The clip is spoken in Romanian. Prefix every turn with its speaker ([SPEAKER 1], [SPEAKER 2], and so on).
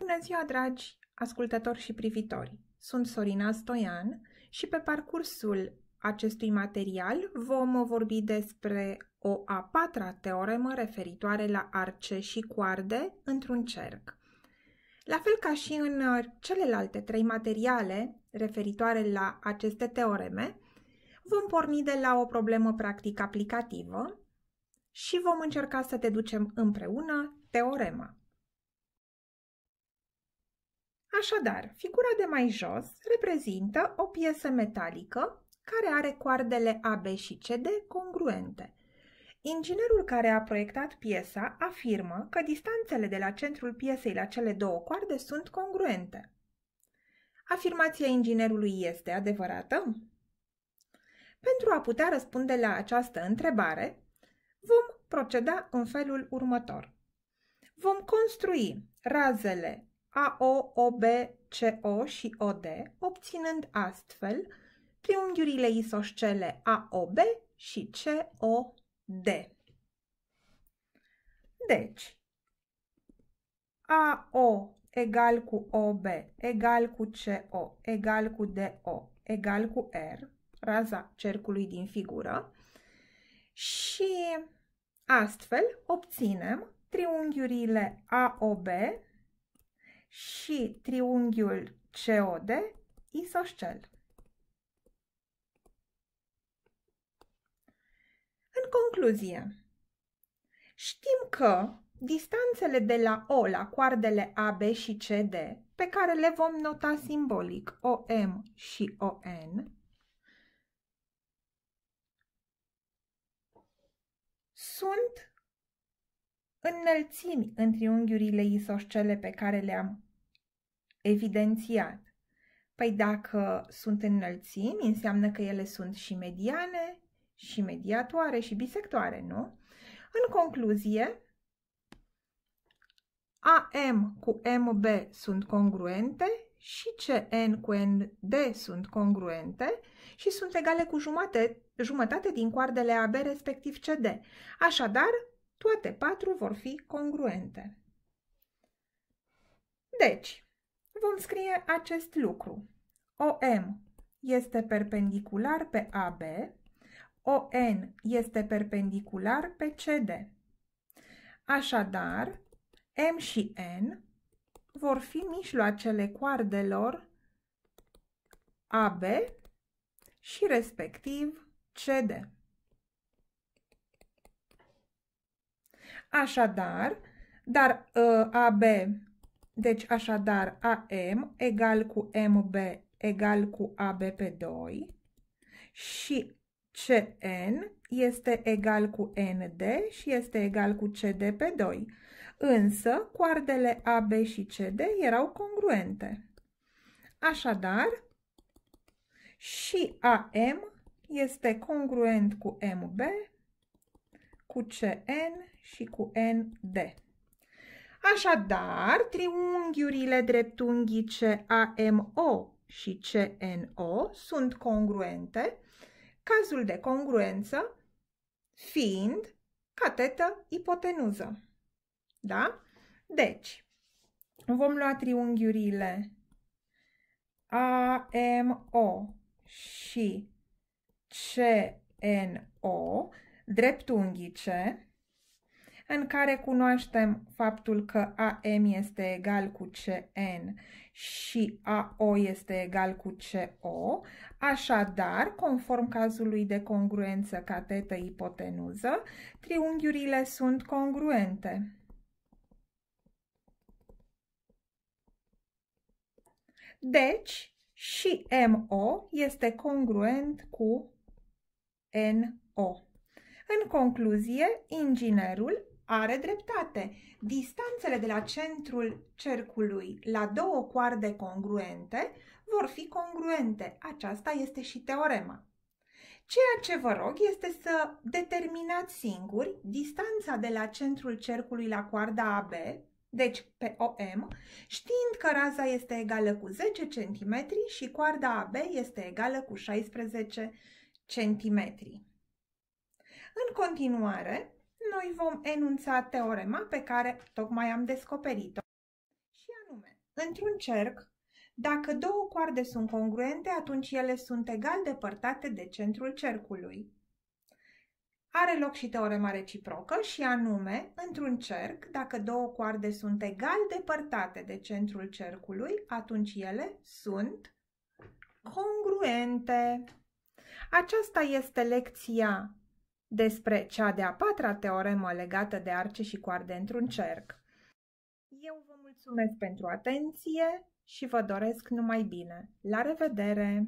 [SPEAKER 1] Bună ziua, dragi ascultători și privitori! Sunt Sorina Stoian și pe parcursul acestui material vom vorbi despre o a patra teoremă referitoare la arce și coarde într-un cerc. La fel ca și în uh, celelalte trei materiale referitoare la aceste teoreme, vom porni de la o problemă practic aplicativă și vom încerca să deducem împreună teorema. Așadar, figura de mai jos reprezintă o piesă metalică care are coardele AB și CD congruente. Inginerul care a proiectat piesa afirmă că distanțele de la centrul piesei la cele două coarde sunt congruente. Afirmația inginerului este adevărată? Pentru a putea răspunde la această întrebare, vom proceda în felul următor. Vom construi razele AO, OB, CO și OD, obținând astfel triunghiurile isoscele AOB și COD. Deci, AO egal cu OB egal cu CO egal cu DO egal cu R, raza cercului din figură, și astfel obținem triunghiurile AOB și triunghiul COD isoscel. În concluzie, știm că distanțele de la O la coardele AB și CD, pe care le vom nota simbolic OM și ON, sunt înălțimi în triunghiurile isoscele pe care le-am evidențiat. Păi dacă sunt înălțimi, înseamnă că ele sunt și mediane, și mediatoare, și bisectoare, nu? În concluzie, AM cu MB sunt congruente și CN cu ND sunt congruente și sunt egale cu jumate, jumătate din coardele AB respectiv CD. Așadar, toate patru vor fi congruente. Deci, vom scrie acest lucru. OM este perpendicular pe AB, ON este perpendicular pe CD. Așadar, M și N vor fi mijloacele coardelor AB și respectiv CD. Așadar, dar ă, AB, deci așadar AM egal cu MB egal cu AB pe 2 și CN este egal cu ND și este egal cu CD pe 2. Însă, coardele AB și CD erau congruente. Așadar, și AM este congruent cu MB cu CN și cu ND. Așadar, triunghiurile dreptunghice AMO și CNO sunt congruente, cazul de congruență fiind catetă ipotenuză. Da? Deci, vom lua triunghiurile AMO și CNO dreptunghice, în care cunoaștem faptul că AM este egal cu CN și AO este egal cu CO, așadar, conform cazului de congruență catetă-ipotenuză, triunghiurile sunt congruente. Deci, și MO este congruent cu NO. În concluzie, inginerul are dreptate. Distanțele de la centrul cercului la două coarde congruente vor fi congruente. Aceasta este și teorema. Ceea ce vă rog este să determinați singuri distanța de la centrul cercului la coarda AB, deci pe OM, știind că raza este egală cu 10 cm și coarda AB este egală cu 16 cm. În continuare, noi vom enunța teorema pe care tocmai am descoperit-o. Și anume, într-un cerc, dacă două coarde sunt congruente, atunci ele sunt egal depărtate de centrul cercului. Are loc și teorema reciprocă și anume, într-un cerc, dacă două coarde sunt egal depărtate de centrul cercului, atunci ele sunt congruente. Aceasta este lecția despre cea de-a patra teoremă legată de arce și coarde într-un cerc. Eu vă mulțumesc pentru atenție și vă doresc numai bine. La revedere!